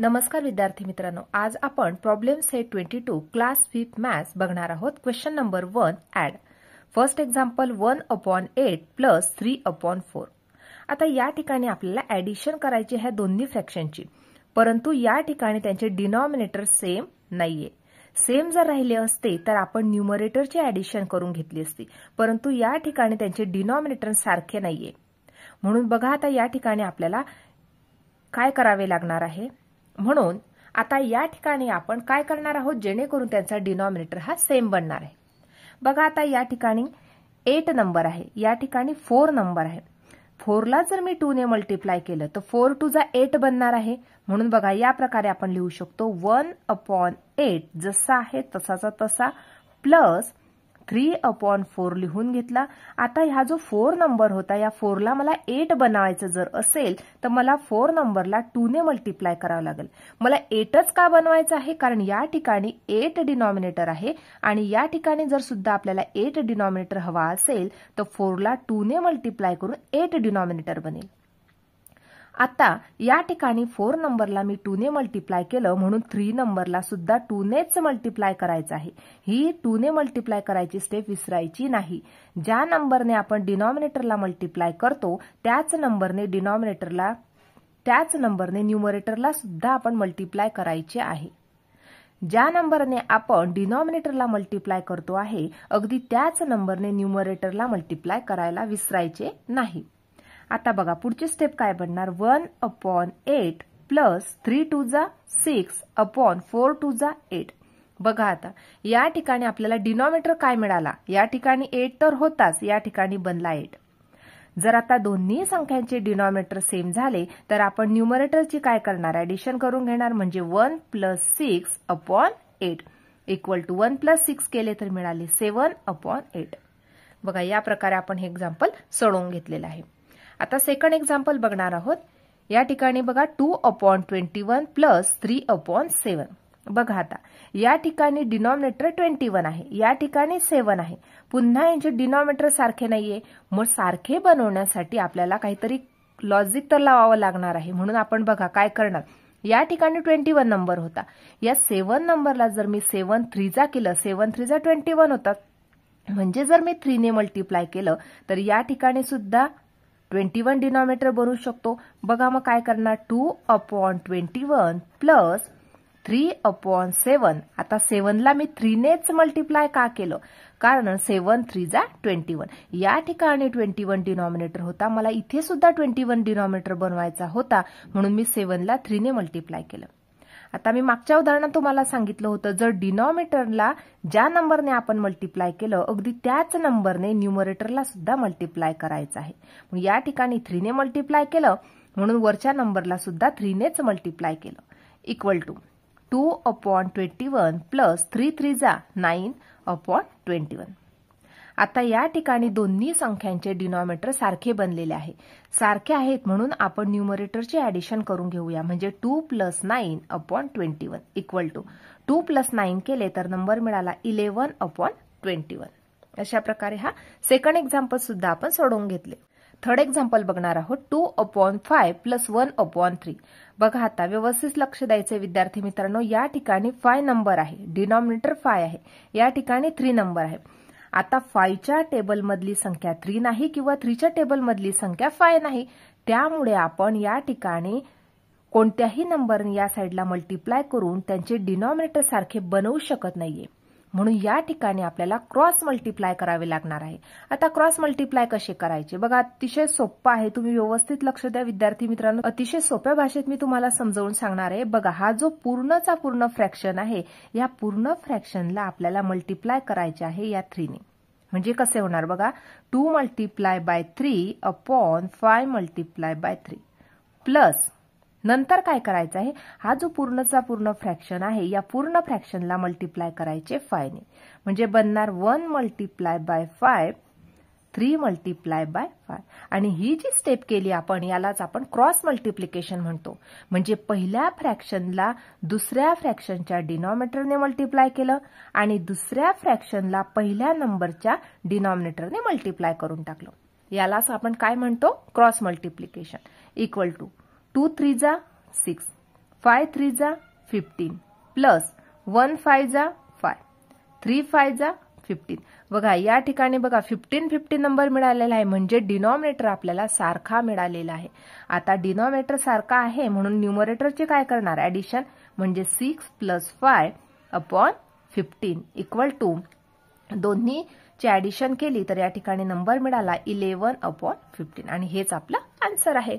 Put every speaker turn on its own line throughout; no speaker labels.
नमस्कार विद्यार्थी मित्रांनो आज आपण problem set twenty two class with maths बघणार आहोत question number one add first example one upon eight plus three upon four आता या ठिकाणी आपल्याला ऍडिशन करायची आहे दोन्ही फ्रॅक्शनची परंतु या ठिकाणी त्यांचे डिनॉमिनेटर सेम नाहीये सेम जर राहिले असते तर आपण न्युमरेटरची ऍडिशन करून घेतली असती परंतु या ठिकाणी त्यांचे डिनॉमिनेटर सारखे नाहीये म्हणून बघा आता या ठिकाणी आपल्याला काय करावे लागणार आहे म्हणून आता या ठिकाणी आपण काय करणार आहोत जेणेकरून त्यांचा डिनॉमिनेटर हा सेम बनणार आहे बघा आता या ठिकाणी एट नंबर आहे या ठिकाणी फोर नंबर आहे फोरला जर मी ने मल्टीप्लाय केलं तर फोर टू जा एट बनणार आहे म्हणून बघा या प्रकारे आपण लिहू शकतो वन अपॉन एट जसा आहे तसाचा तसा प्लस थ्री अपॉन फोर लिहून घेतला आता हा जो फोर नंबर होता या फोरला मला एट बनवायचं जर असेल तर मला फोर नंबरला टूने मल्टिप्लाय करावं लागेल मला एटच का बनवायचं आहे कारण या ठिकाणी एट डिनॉमिनेटर आहे आणि या ठिकाणी जर सुद्धा आपल्याला एट डिनॉमिनेटर हवा असेल तर फोरला टूने मल्टिप्लाय करून एट डिनॉमिनेटर बनेल आता या ठिकाणी फोर नंबरला मी टूने मल्टिप्लाय केलं म्हणून थ्री नंबरला सुद्धा नेच मल्टिप्लाय करायचं आहे ही ने मल्टिप्लाय करायची स्टेप विसरायची नाही ज्या नंबरने आपण डिनॉमिनेटरला मल्टिप्लाय करतो त्याच नंबरने डिनॉमिनेटरला त्याच नंबरने न्यूमरेटरला सुद्धा आपण मल्टीप्लाय करायचे आहे ज्या नंबरने आपण डिनॉमिनेटरला मल्टीप्लाय करतो आहे अगदी त्याच नंबरने न्यूमरेटरला मल्टिप्लाय करायला विसरायचे नाही आता बघा पुढची स्टेप काय बनणार one upon eight plus three two जा सिक्स अपॉन फोर टू जा एट बघा आता या ठिकाणी आपल्याला डिनॉमिनेटर काय मिळाला या ठिकाणी एट तर होताच या ठिकाणी बनला एट जर आता दोन्ही संख्यांचे डिनॉमिनेटर सेम झाले तर आपण न्युमरेटरची काय करणार ऍडिशन करून घेणार म्हणजे one plus six upon eight equal to one plus six केले तर मिळाले सेवन अपॉन एट बघा या प्रकारे आपण हे एक्झाम्पल सोडवून घेतलेलं आहे आता सेकंड एक्झाम्पल बघणार आहोत या ठिकाणी बघा two upon twenty one plus three upon seven बघा आता या ठिकाणी डिनॉमिनेटर ट्वेंटी वन आहे या ठिकाणी सेवन आहे पुन्हा यांचे डिनॉमिनेटर सारखे नाहीये मग सारखे बनवण्यासाठी आपल्याला काहीतरी लॉजिक तर लावावं लागणार आहे म्हणून आपण बघा काय करणार या ठिकाणी ट्वेंटी वन नंबर होता या सेवन नंबरला जर मी सेवन थ्रीचा केलं सेवन थ्रीचा ट्वेंटी वन होता म्हणजे जर मी थ्रीने मल्टिप्लाय केलं तर या ठिकाणी सुद्धा ट्वेंटी वन डिनॉमिनेटर बनवू शकतो बघा मग काय करणार two upon twenty one plus three upon seven आता सेवनला मी थ्रीनेच मल्टीप्लाय का केलं कारण सेवन थ्री जा ट्वेंटी वन या ठिकाणी ट्वेंटी वन डिनॉमिनेटर होता मला इथे सुद्धा ट्वेंटी वन डिनॉमिनेटर बनवायचा होता म्हणून मी सेवनला थ्रीने मल्टिप्लाय केलं आता मी मागच्या उदाहरणात तुम्हाला सांगितलं होतं जर डिनॉमिनेटरला ज्या नंबरने आपण मल्टीप्लाय केलं अगदी त्याच नंबरने न्युमरेटरला सुद्धा मल्टीप्लाय करायचं आहे या ठिकाणी थ्रीने मल्टिप्लाय केलं म्हणून वरच्या नंबरला सुद्धा थ्रीनेच मल्टिप्लाय केलं equal to two upon twenty one plus three three जा नाईन अपॉन ट्वेंटी वन आता या ठिकाणी दोन्ही संख्यांचे डिनॉमिनेटर सारखे बनलेले आहे सारखे आहेत म्हणून आपण न्यूमरेटरचे ऍडिशन करून घेऊया म्हणजे two plus nine upon twenty one equal to two plus nine केले तर नंबर मिळाला इलेव्हन अपॉन ट्वेंटी वन अशा प्रकारे हा सेकंड एक्झाम्पल सुद्धा आपण सोडवून घेतले थर्ड एक्झाम्पल बघणार आहोत two upon five plus one upon three बघा आता व्यवस्थित लक्ष द्यायचे विद्यार्थी मित्रांनो या ठिकाणी फाय नंबर आहे डिनॉमिनेटर फाय आहे या ठिकाणी थ्री नंबर आहे आता फायच्या टेबलमधली संख्या थ्री नाही किंवा थ्रीच्या टेबलमधली संख्या फाय नाही त्यामुळे आपण या ठिकाणी कोणत्याही नंबरने या साईडला मल्टीप्लाय करून त्यांचे डिनॉमिनेटर सारखे बनवू शकत नाहीये म्हणून या ठिकाणी आपल्याला क्रॉस मल्टीप्लाय करावे लागणार आहे आता क्रॉस मल्टिप्लाय कसे करायचे बघा अतिशय सोपं आहे तुम्ही व्यवस्थित लक्ष द्या विद्यार्थी मित्रांनो अतिशय सोप्या भाषेत मी तुम्हाला समजावून सांगणार आहे बघा हा जो पूर्णचा पूर्ण फ्रॅक्शन आहे या पूर्ण फ्रॅक्शनला आपल्याला मल्टीप्लाय करायचे आहे या थ्रीने म्हणजे कसे होणार बघा two multiply by three upon five multiply by three plus नंतर काय करायचं आहे हा जो पूर्णचा पूर्ण फ्रॅक्शन आहे या पूर्ण फ्रॅक्शनला मल्टिप्लाय करायचे फायने म्हणजे बनणार one multiply by five three multiply by five आणि ही जी स्टेप केली आपण यालाच आपण क्रॉस मल्टिप्लिकेशन म्हणतो म्हणजे पहिल्या फ्रॅक्शनला दुसऱ्या फ्रॅक्शनच्या डिनॉमिनेटरने मल्टिप्लाय केलं आणि दुसऱ्या फ्रॅक्शनला पहिल्या नंबरच्या डिनॉमिनेटरने मल्टिप्लाय करून टाकलं यालाच आपण काय म्हणतो cross multiplication equal to two three जा सिक्स फाय थ्री जा फिफ्टीन प्लस वन फाय जा फाय थ्री फाय जा फिफ्टीन बघा या ठिकाणी बघा फिफ्टीन फिफ्टीन नंबर मिळालेला आहे म्हणजे डिनॉमिनेटर आपल्याला सारखा मिळालेला आहे आता डिनॉमिनेटर सारखा आहे म्हणून न्युमरेटरचे काय करणार ऍडिशन म्हणजे six plus five upon fifteen equal to दोन्ही ची ऍडिशन केली तर या ठिकाणी नंबर मिळाला इलेव्हन अपॉन फिफ्टीन आणि हेच आपलं आन्सर आहे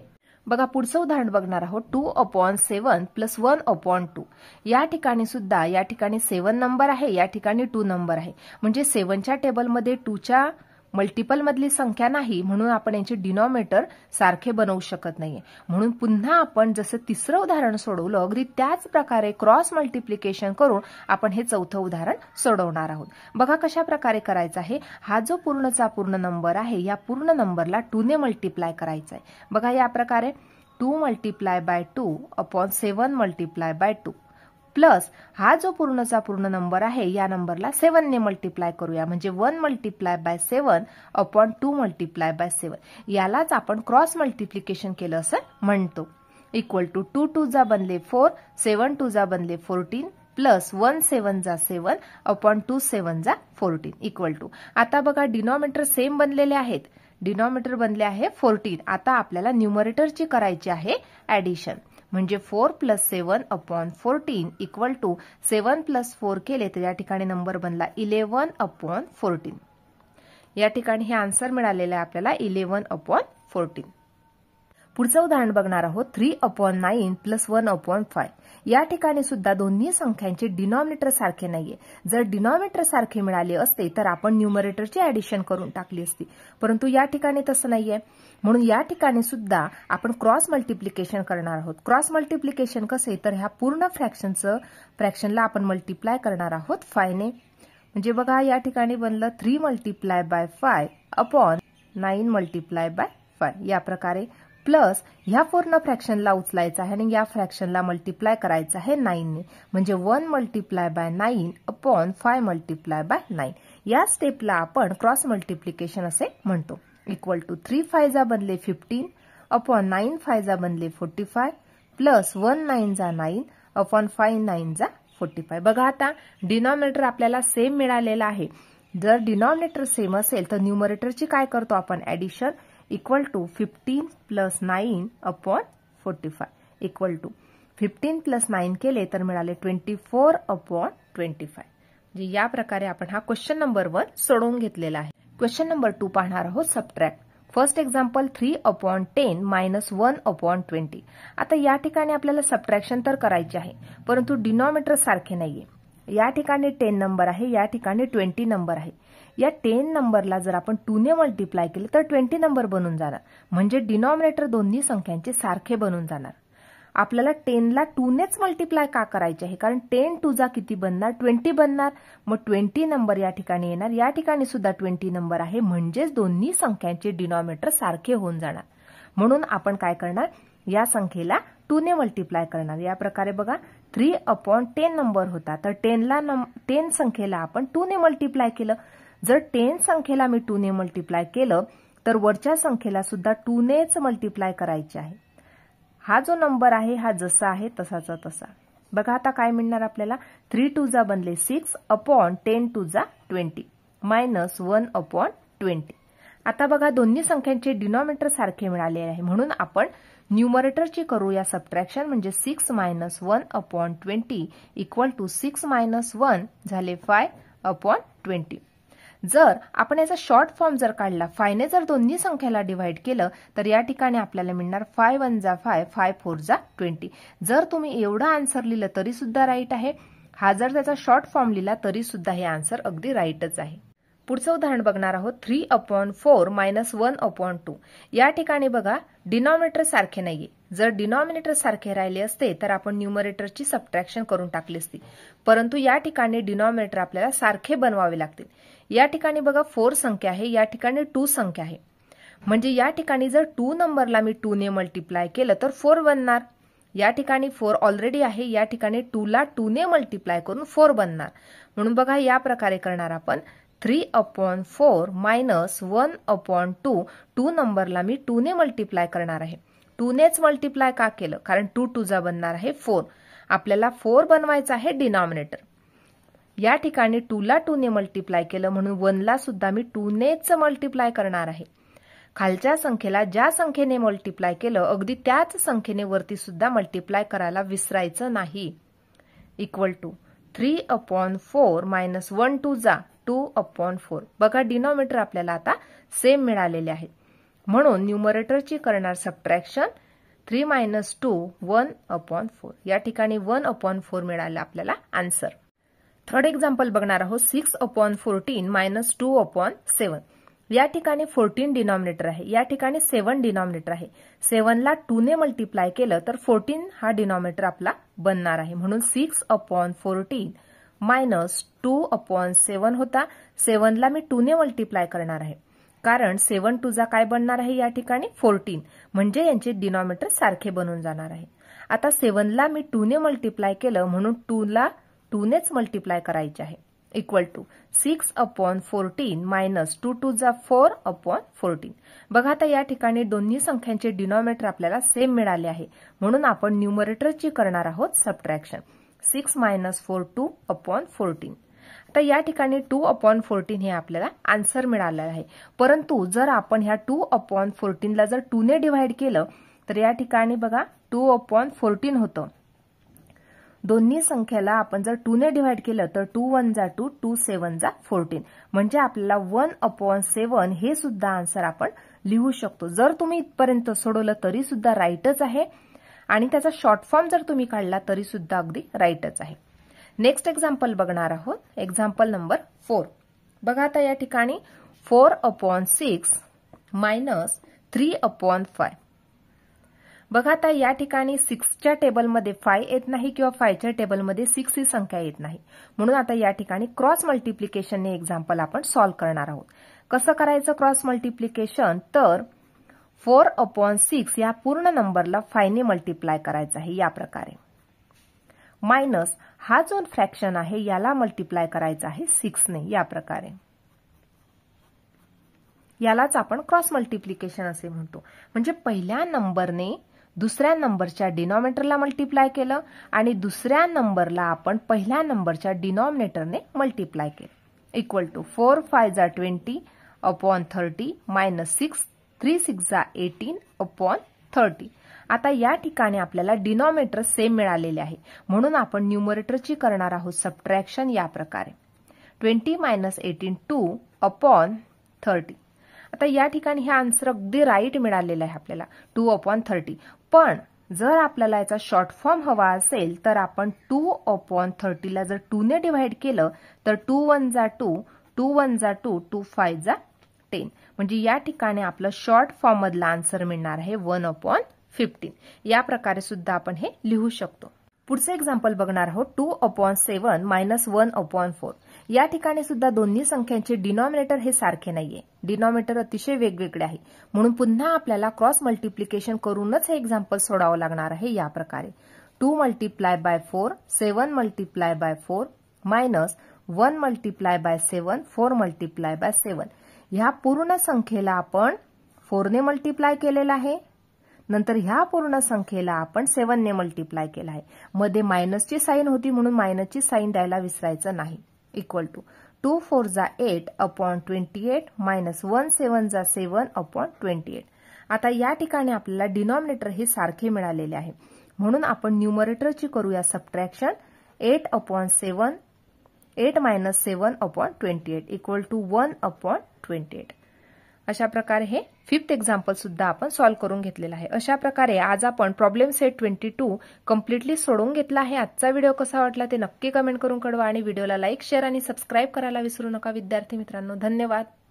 बघा पुढचं उदाहरण बघणार आहोत two upon seven plus one upon two या ठिकाणी सुद्धा या ठिकाणी सेवन नंबर आहे या ठिकाणी टू नंबर आहे म्हणजे सेवनच्या टेबलमध्ये टूच्या च्या मल्टिपलमधली संख्या नाही म्हणून आपण यांचे डिनॉमिनेटर सारखे बनवू शकत नाही म्हणून पुन्हा आपण जसं तिसरं उदाहरण सोडवलं अगदी त्याच प्रकारे क्रॉस मल्टिप्लिकेशन करून आपण हे चौथं उदाहरण सोडवणार आहोत बघा कशा प्रकारे करायचं आहे हा जो पूर्णचा पूर्ण नंबर आहे या पूर्ण नंबरला टूने मल्टिप्लाय करायचा आहे बघा या प्रकारे two multiply by two upon seven multiply by two plus हा जो पूर्णचा पूर्ण नंबर आहे या नंबरला सेवनने मल्टिप्लाय करूया म्हणजे one multiply by seven upon two multiply by seven यालाच आपण क्रॉस मल्टिप्लिकेशन केलं असं म्हणतो इक्वल टू टू टू जा बनले फोर सेवन टू जा बनले फोर्टीन प्लस वन सेवन जा सेवन अपॉन टू सेवन जा फोर्टीन इक्वल टू आता बघा डिनॉमिटर सेम बनलेले आहेत डिनॉमिटर बनले आहे फोर्टीन आता आपल्याला न्युमरेटरची करायची आहे ऍडिशन म्हणजे four plus seven upon fourteen equal to seven plus four केले तर या ठिकाणी नंबर बनला इलेव्हन अपॉन फोर्टीन या ठिकाणी हे आन्सर मिळालेलं आहे आपल्याला इलेव्हन अपॉन फोर्टीन पुढचं उदाहरण बघणार आहोत three upon nine plus one upon five या ठिकाणी सुद्धा दोन्ही संख्यांचे डिनॉमिनेटर सारखे नाहीये जर डिनॉमिनेटर सारखे मिळाले असते तर आपण न्युमरेटरची ऍडिशन करून टाकली असती परंतु या ठिकाणी तसं नाहीये म्हणून या ठिकाणी सुद्धा आपण क्रॉस मल्टिप्लिकेशन करणार आहोत क्रॉस मल्टिप्लिकेशन कसे तर ह्या पूर्ण फ्रॅक्शनचं फ्रॅक्शनला आपण मल्टिप्लाय करणार आहोत फायने म्हणजे बघा या ठिकाणी बनलं three multiply by five upon nine multiply by five या प्रकारे प्लस ह्या पूर्ण फ्रॅक्शनला उचलायचं आहे आणि या फ्रॅक्शनला मल्टिप्लाय करायचं आहे नाईनने म्हणजे one multiply by nine upon five multiply by nine या स्टेपला आपण क्रॉस मल्टिप्लिकेशन असे म्हणतो इक्वल टू थ्री फायजा बनले फिफ्टीन अपॉन नाईन फायजा बनले forty five plus one nine जा नाईन अपॉन फाय नाईन जा फोर्टी फाय बघा आता डिनॉमिनेटर आपल्याला सेम मिळालेला आहे जर डिनॉमिनेटर सेम असेल तर न्यूमरेटरची काय करतो आपण addition equal to 15 plus nine upon forty five equal to fifteen plus nine केले तर मिळाले twenty four upon twenty five म्हणजे या प्रकारे आपण हा क्वेश्चन नंबर वन सोडवून घेतलेला आहे क्वेश्चन नंबर टू पाहणार आहोत subtract first example three upon ten minus one upon twenty आता या ठिकाणी आपल्याला सबट्रॅक्शन तर करायचे आहे परंतु डिनॉमिटर सारखे नाहीये या ठिकाणी टेन नंबर आहे या ठिकाणी ट्वेंटी नंबर आहे या टेन नंबरला जर आपण टूने मल्टिप्लाय केलं तर ट्वेंटी नंबर बनून जाणार म्हणजे डिनॉमिनेटर दोन्ही संख्यांचे सारखे बनून जाणार आपल्याला टेनला टूनेच मल्टिप्लाय का करायचे आहे कारण टेन टूचा किती बनणार ट्वेंटी बनणार मग ट्वेंटी नंबर या ठिकाणी येणार या ठिकाणी सुद्धा ट्वेंटी नंबर आहे म्हणजेच दोन्ही संख्यांचे डिनॉमिनेटर सारखे होऊन जाणार म्हणून आपण काय करणार या संख्येला टूने मल्टिप्लाय करणार या प्रकारे बघा थ्री अपॉन टेन नंबर होता तर टेनला टेन संख्येला आपण टू ने मल्टिप्लाय केलं जर टेन संख्येला मी टू ने मल्टिप्लाय केलं तर वरच्या संख्येला सुद्धा टू नेच मल्टीप्लाय करायचे आहे हा जो नंबर आहे हा जसा आहे तसाचा तसा बघा आता काय मिळणार आपल्याला थ्री टू जा बनले सिक्स अपॉन टेन टू जा twenty minus one upon twenty आता बघा दोन्ही संख्यांचे डिनॉमिनेटर सारखे मिळाले आहे म्हणून आपण न्यूमरेटरची करूया सबट्रॅक्शन म्हणजे six minus one upon twenty equal to six minus one झाले फाय अपॉन ट्वेंटी जर आपण याचा शॉर्ट फॉर्म जर काढला फायने जर दोन्ही संख्येला डिव्हाइड केलं तर या ठिकाणी आपल्याला मिळणार फाय वन जा फाय फाय फोर जा ट्वेंटी जर तुम्ही एवढं आन्सर लिहिलं तरी सुद्धा राईट आहे हा जर त्याचा शॉर्ट फॉर्म लिहिला तरी सुद्धा हे आन्सर अगदी राईटच आहे पुढचं उदाहरण बघणार आहोत three upon four minus one upon two या ठिकाणी बघा डिनॉमिनेटर सारखे नाहीये जर डिनॉमिनेटर सारखे राहिले असते तर आपण न्युमरेटरची सबट्रॅक्शन करून टाकली असती परंतु या ठिकाणी डिनॉमिनेटर आपल्याला सारखे बनवावे लागतील या ठिकाणी बघा फोर संख्या आहे या ठिकाणी टू संख्या आहे म्हणजे या ठिकाणी जर टू नंबरला मी टू ने मल्टिप्लाय केलं तर फोर बनणार या ठिकाणी फोर ऑलरेडी आहे या ठिकाणी ला टू ने मल्टिप्लाय करून फोर बनणार म्हणून बघा या प्रकारे करणार आपण three upon four minus one upon two two नंबरला मी ने मल्टिप्लाय करणार आहे टूनेच मल्टिप्लाय का केलं कारण टू जा बनणार आहे फोर आपल्याला फोर बनवायचं आहे डिनॉमिनेटर या ठिकाणी टूला ने मल्टीप्लाय केलं म्हणून वनला सुद्धा मी टूनेच मल्टिप्लाय करणार आहे खालच्या संख्येला ज्या संख्येने मल्टिप्लाय केलं अगदी त्याच संख्येने वरती सुद्धा मल्टिप्लाय करायला विसरायचं नाही equal to three upon four minus one two जा टू अपॉन फोर बघा डिनॉमिटर आपल्याला आता सेम मिळालेले आहे म्हणून न्यूमरेटरची करणार subtraction three minus two one upon four या ठिकाणी वन अपॉन फोर मिळालं आपल्याला आन्सर थर्ड एक्झाम्पल बघणार आहोत six upon fourteen minus two upon seven या ठिकाणी फोर्टीन डिनॉमिनेटर आहे या ठिकाणी सेवन डिनॉमिनेटर आहे सेव्हनला ने मल्टिप्लाय केलं तर फोर्टीन हा डिनॉमिनेटर आपला बनणार आहे म्हणून six upon fourteen minus two upon seven होता सेवनला मी ने मल्टिप्लाय करणार आहे कारण सेवन टूचा काय बनणार आहे या ठिकाणी फोर्टीन म्हणजे यांचे डिनॉमिनेटर सारखे बनून जाणार आहे आता सेवनला मी ने मल्टिप्लाय केलं म्हणून टूला नेच मल्टीप्लाय करायचे आहे equal to six upon fourteen minus two two जा फोर अपॉन फोर्टीन बघा आता या ठिकाणी दोन्ही संख्यांचे डिनॉमिनेटर आपल्याला सेम मिळाले आहे म्हणून आपण न्यूमरेटरची करणार आहोत subtraction six minus four two upon fourteen आता या ठिकाणी टू अपॉन फोर्टीन हे आपल्याला आन्सर मिळालं आहे परंतु जर आपण ह्या टू अपॉन फोर्टीनला जर टू ने डिव्हाइड केलं तर या ठिकाणी बघा टू अपॉन फोर्टीन होतं दोन्ही संख्येला आपण जर टू ने डिव्हाइड केलं तर टू वन जा टू टू सेवन जा फोर्टीन म्हणजे आपल्याला वन अपॉन सेवन हे सुद्धा आन्सर आपण लिहू शकतो जर तुम्ही इथपर्यंत सोडवलं तरी सुद्धा राईटच आहे आणि त्याचा शॉर्ट फॉर्म जर तुम्ही काढला तरी सुद्धा अगदी राईटच आहे नेक्स्ट एक्झाम्पल बघणार आहोत एक्झाम्पल नंबर फोर बघा आता या ठिकाणी four upon six minus three upon five बघा आता या ठिकाणी सिक्सच्या टेबलमध्ये फाय येत नाही किंवा फायच्या टेबलमध्ये सिक्स ही संख्या येत नाही म्हणून आता या ठिकाणी क्रॉस मल्टिप्लिकेशनने एक्झाम्पल आपण सॉल्व्ह करणार आहोत कसं करायचं क्रॉस मल्टिप्लिकेशन तर फोर अपॉन सिक्स या पूर्ण नंबरला फायने मल्टिप्लाय करायचा आहे या प्रकारे मायनस हा जो फ्रॅक्शन आहे याला मल्टिप्लाय करायचा आहे सिक्सने या प्रकारे यालाच आपण क्रॉस मल्टिप्लिकेशन असे म्हणतो म्हणजे पहिल्या नंबरने दुसऱ्या नंबरच्या डिनॉमिनेटरला मल्टिप्लाय केलं आणि दुसऱ्या नंबरला आपण पहिल्या नंबरच्या डिनॉमिनेटरने मल्टिप्लाय केलं इक्वल टू फोर फाय जा twenty upon thirty minus six three six जा एटीन अपॉन थर्टी आता या ठिकाणी आपल्याला डिनॉमिनेटर सेम मिळालेले आहे म्हणून आपण न्यूमरेटरची करणार आहोत सबट्रॅक्शन या प्रकारे twenty minus eighteen two upon thirty आता या ठिकाणी हे आन्सर अगदी राईट मिळालेलं आहे आपल्याला टू अपॉन थर्टी पण जर आपल्याला याचा शॉर्ट फॉर्म हवा असेल तर आपण टू अपॉन थर्टीला जर टूने डिव्हाइड केलं तर टू वन जा टू टू वन जा टू टू फाय जा टेन म्हणजे या ठिकाणी आपलं शॉर्ट फॉर्म मधला आन्सर मिळणार आहे वन अपॉन फिफ्टीन या प्रकारे सुद्धा आपण हे लिहू शकतो पुढचं एक्झाम्पल बघणार आहोत two upon seven minus one upon four या ठिकाणी सुद्धा दोन्ही संख्यांचे डिनॉमिनेटर हे सारखे नाहीये डिनॉमिनेटर अतिशय वेगवेगळे आहे म्हणून पुन्हा आपल्याला क्रॉस मल्टिप्लिकेशन करूनच हे एक्झाम्पल सोडावं लागणार आहे या प्रकारे two multiply by four seven multiply by four minus one multiply by seven four multiply by seven ह्या पूर्ण संख्येला आपण फोरने मल्टिप्लाय केलेला आहे नंतर ह्या पूर्ण संख्येला आपण सेवनने मल्टीप्लाय केला आहे मध्ये मायनसची साईन होती म्हणून मायनसची साईन द्यायला विसरायचं नाही इक्वल टू टू फोर जा eight upon twenty eight minus one seven जा सेवन अपॉन ट्वेंटी एट आता या ठिकाणी आपल्याला डिनॉमिनेटर हे सारखे मिळालेले आहे म्हणून आपण न्यूमरेटरची करूया subtraction eight upon seven eight minus seven upon twenty eight equal to one upon twenty eight अशा प्रकारे हे फिफ्थ एक्झाम्पल सुद्धा आपण सॉल्व्ह करून घेतलेलं आहे अशा प्रकारे आज आपण problem set twenty two completely सोडवून घेतला आहे आजचा व्हिडिओ कसा वाटला ते नक्की कमेंट करून कळवा आणि व्हिडिओला लाईक शेअर आणि सबस्क्राईब करायला विसरू नका विद्यार्थी मित्रांनो धन्यवाद